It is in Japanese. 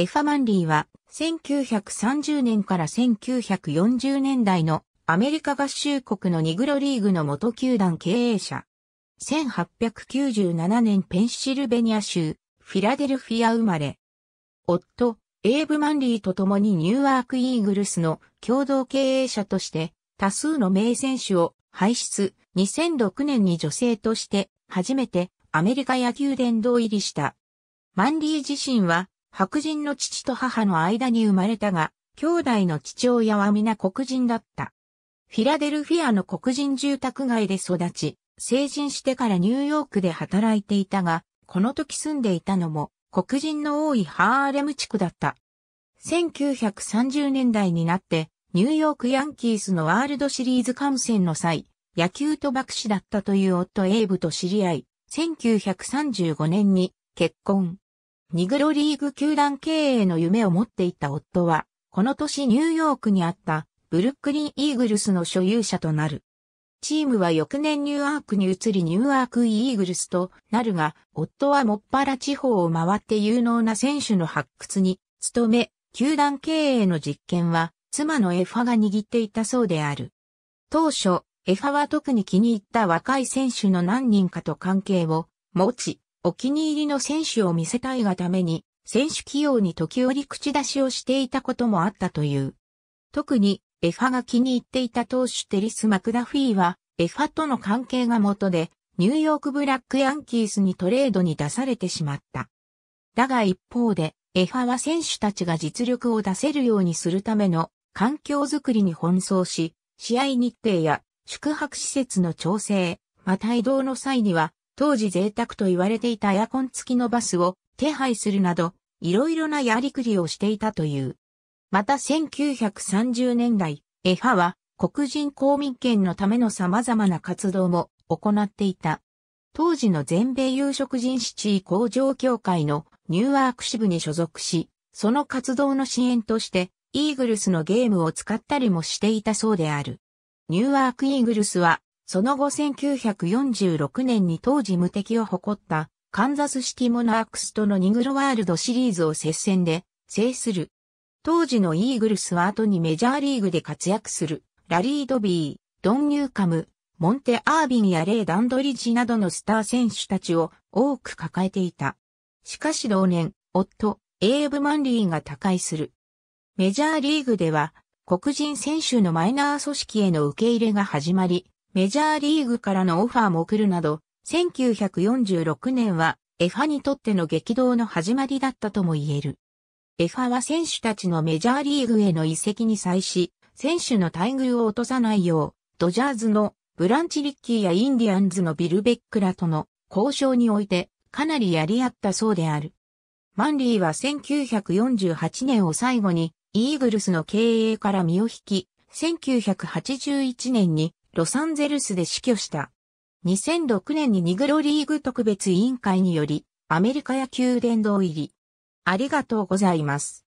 エファ・マンリーは1930年から1940年代のアメリカ合衆国のニグロリーグの元球団経営者。1897年ペンシルベニア州フィラデルフィア生まれ。夫、エイブ・マンリーと共にニューワーク・イーグルスの共同経営者として多数の名選手を輩出、2006年に女性として初めてアメリカ野球殿堂入りした。マンリー自身は白人の父と母の間に生まれたが、兄弟の父親は皆黒人だった。フィラデルフィアの黒人住宅街で育ち、成人してからニューヨークで働いていたが、この時住んでいたのも黒人の多いハーレム地区だった。1930年代になって、ニューヨークヤンキースのワールドシリーズ観戦の際、野球と爆死だったという夫エイブと知り合い、1935年に結婚。ニグロリーグ球団経営の夢を持っていた夫は、この年ニューヨークにあったブルックリン・イーグルスの所有者となる。チームは翌年ニューアークに移りニューアーク・イーグルスとなるが、夫はもっぱら地方を回って有能な選手の発掘に努め、球団経営の実験は妻のエファが握っていたそうである。当初、エファは特に気に入った若い選手の何人かと関係を持ち、お気に入りの選手を見せたいがために、選手起用に時折口出しをしていたこともあったという。特に、エファが気に入っていた投手テリス・マクダフィーは、エファとの関係が元で、ニューヨークブラックヤンキースにトレードに出されてしまった。だが一方で、エファは選手たちが実力を出せるようにするための環境づくりに奔走し、試合日程や宿泊施設の調整、また移動の際には当時贅沢と言われていたエアコン付きのバスを手配するなど、いろいろなやりくりをしていたという。また1930年代、エファは黒人公民権のための様々な活動も行っていた。当時の全米有色人士地位工場協会のニューアーク支部に所属し、その活動の支援として、イーグルスのゲームを使ったりもしていたそうである。ニューアークイーグルスはその後1946年に当時無敵を誇ったカンザスシティモナークスとのニグロワールドシリーズを接戦で制する。当時のイーグルスは後にメジャーリーグで活躍するラリー・ドビー、ドン・ニューカム、モンテ・アービンやレイ・ダンドリッジなどのスター選手たちを多く抱えていた。しかし同年、夫、エーブ・マンリーが他界する。メジャーリーグでは、黒人選手のマイナー組織への受け入れが始まり、メジャーリーグからのオファーも来るなど、1946年はエファにとっての激動の始まりだったとも言える。エファは選手たちのメジャーリーグへの移籍に際し、選手の待遇を落とさないよう、ドジャーズのブランチリッキーやインディアンズのビルベックらとの交渉においてかなりやり合ったそうである。マンリーは1948年を最後にイーグルスの経営から身を引き、1981年にロサンゼルスで死去した。2006年にニグロリーグ特別委員会により、アメリカ野球殿堂入り。ありがとうございます。